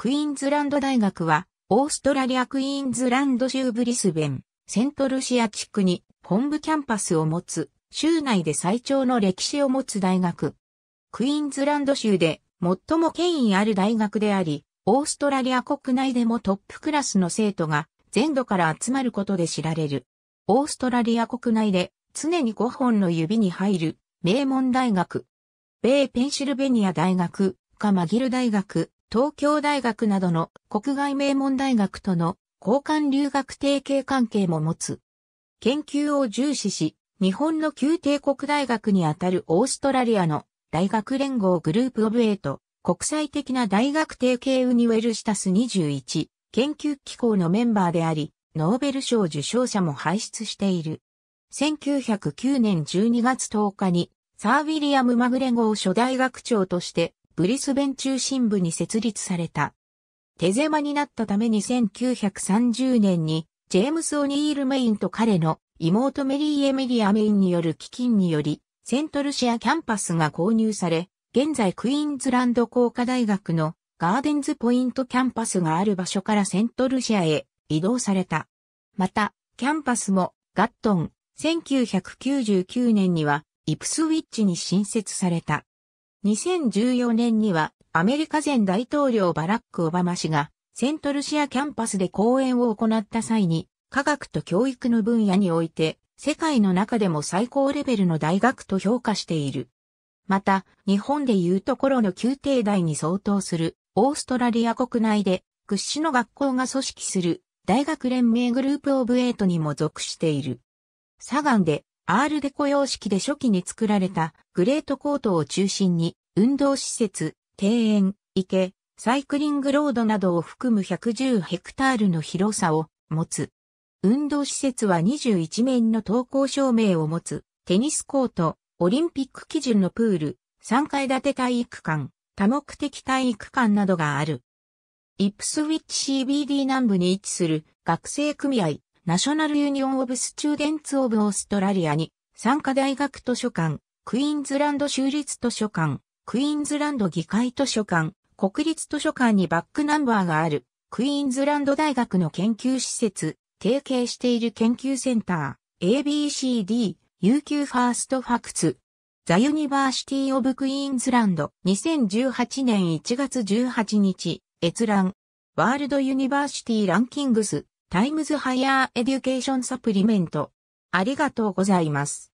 クイーンズランド大学は、オーストラリアクイーンズランド州ブリスベン、セントルシア地区に本部キャンパスを持つ、州内で最長の歴史を持つ大学。クイーンズランド州で最も権威ある大学であり、オーストラリア国内でもトップクラスの生徒が全土から集まることで知られる。オーストラリア国内で常に5本の指に入る名門大学。米ペンシルベニア大学、カマギル大学、東京大学などの国外名門大学との交換留学提携関係も持つ。研究を重視し、日本の旧帝国大学にあたるオーストラリアの大学連合グループオブエイト、国際的な大学提携ウニウェルシタス21研究機構のメンバーであり、ノーベル賞受賞者も輩出している。1909年12月10日にサー・ウィリアム・マグレゴー初代学長としてブリスベン中心部に設立された。手狭になったために1930年にジェームス・オニール・メインと彼の妹メリー・エミリア・メインによる基金により、セントルシアキャンパスが購入され、現在クイーンズランド工科大学のガーデンズポイントキャンパスがある場所からセントルシアへ移動された。また、キャンパスもガットン1999年にはイプスウィッチに新設された。2014年にはアメリカ前大統領バラック・オバマ氏がセントルシアキャンパスで講演を行った際に科学と教育の分野において世界の中でも最高レベルの大学と評価している。また、日本でいうところの宮廷大に相当するオーストラリア国内で屈指の学校が組織する大学連盟グループオブエイトにも属している。サガンでアールデコ様式で初期に作られたグレートコートを中心に、運動施設、庭園、池、サイクリングロードなどを含む110ヘクタールの広さを持つ。運動施設は21面の投稿証明を持つ、テニスコート、オリンピック基準のプール、3階建て体育館、多目的体育館などがある。イプスウィッチ CBD 南部に位置する学生組合、ナショナルユニオン・オブ・スチューデンツ・オブ・オーストラリアに、参加大学図書館、クイーンズランド州立図書館、クイーンズランド議会図書館、国立図書館にバックナンバーがある、クイーンズランド大学の研究施設、提携している研究センター、ABCD、UQ ファーストファクツ、ザ・ユニバーシティ・オブ・クイーンズランド、2018年1月18日、閲覧、ワールド・ユニバーシティ・ランキングス、タイムズハイヤーエデュケーションサプリメント。ありがとうございます。